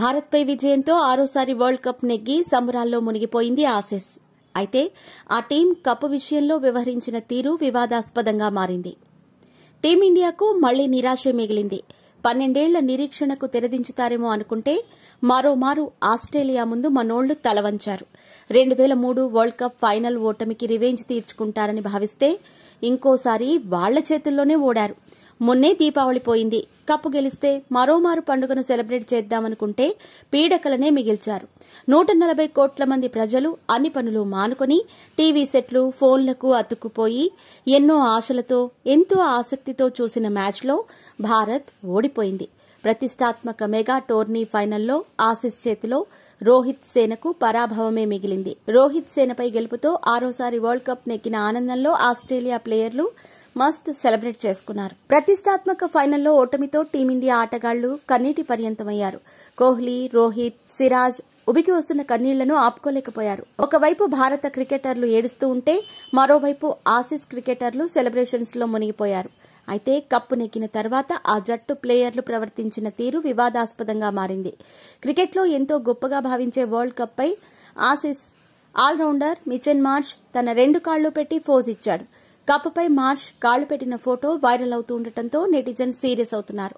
భారత్పై విజయంతో ఆరోసారి world cup నెగ్గి సంబరాల్లో మునిగిపోయింది ఆసెస్ అయితే ఆ టీం కప్ విషయంలో వ్యవహరించిన తీరు వివాదాస్పదంగా మారింది టీమిండియాకు మళ్లీ నిరాశ మిగిలింది పన్నెండేళ్ల నిరీక్షణకు తెరదించుతారేమో అనుకుంటే మరోమారు ఆస్ట్రేలియా ముందు మనోళ్లు తలవంచారు రెండు వేల మూడు వరల్డ్ కప్ ఫైనల్ ఓటమికి రివెంజ్ తీర్చుకుంటారని భావిస్తే ఇంకోసారి వాళ్ల చేతుల్లోనే ఓడారు మొన్నే దీపావళి పోయింది కప్పు గెలిస్తే మరోమారు పండుగను సెలబ్రేట్ చేద్దామనుకుంటే పీడకలనే మిగిల్చారు నూట నలభై కోట్ల మంది ప్రజలు అన్ని పనులు మానుకొని టీవీ సెట్లు ఫోన్లకు అతుక్కుపోయి ఎన్నో ఆశలతో ఎంతో ఆసక్తితో చూసిన మ్యాచ్లో భారత్ ఓడిపోయింది ప్రతిష్టాత్మక మెగా టోర్నీ ఫైనల్లో ఆసిస్ చేతిలో రోహిత్ సేనకు పరాభవమే మిగిలింది రోహిత్ సేనపై గెలుపుతో ఆరోసారి వరల్డ్ కప్ నెక్కిన ఆనందంలో ఆస్ట్రేలియా ప్లేయర్లు మస్త్ సెలబ్రేట్ చేసుకున్నారు ప్రతిష్టాత్మక ఫైనల్లో ఓటమితో టీమిండియా ఆటగాళ్లు కన్నీటి పర్యంతమయ్యారు కోహ్లీ రోహిత్ సిరాజ్ ఉబికి వస్తున్న కన్నీళ్లను ఆపుకోలేకపోయారు ఒకవైపు భారత క్రికెటర్లు ఏడుస్తూ ఉంటే మరోవైపు ఆసీస్ క్రికెటర్లు సెలబ్రేషన్స్ లో మునిగిపోయారు అయితే కప్పు నెగ్గిన తర్వాత ఆ జట్టు ప్లేయర్లు ప్రవర్తించిన తీరు వివాదాస్పదంగా మారింది క్రికెట్లో ఎంతో గొప్పగా భావించే వరల్డ్ కప్పై ఆసిస్ ఆల్రౌండర్ మిచెన్ మార్ష్ తన రెండు కాళ్లు పెట్టి ఫోజ్ ఇచ్చాడు కప్పుపై మార్ష్ కాళ్లు పెట్టిన ఫోటో వైరల్ అవుతుండటంతో నెటిజన్ సీరియస్ అవుతున్నారు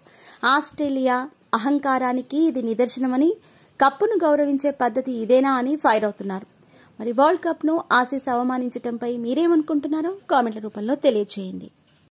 ఆస్ట్రేలియా అహంకారానికి ఇది నిదర్శనమని కప్పును గౌరవించే పద్ధతి ఇదేనా అని ఫైర్ అవుతున్నారు మరి వరల్డ్ కప్ను ఆశీస్ అవమానించడంపై మీరేమనుకుంటున్నారో కామెంట్ల రూపంలో తెలియజేయండి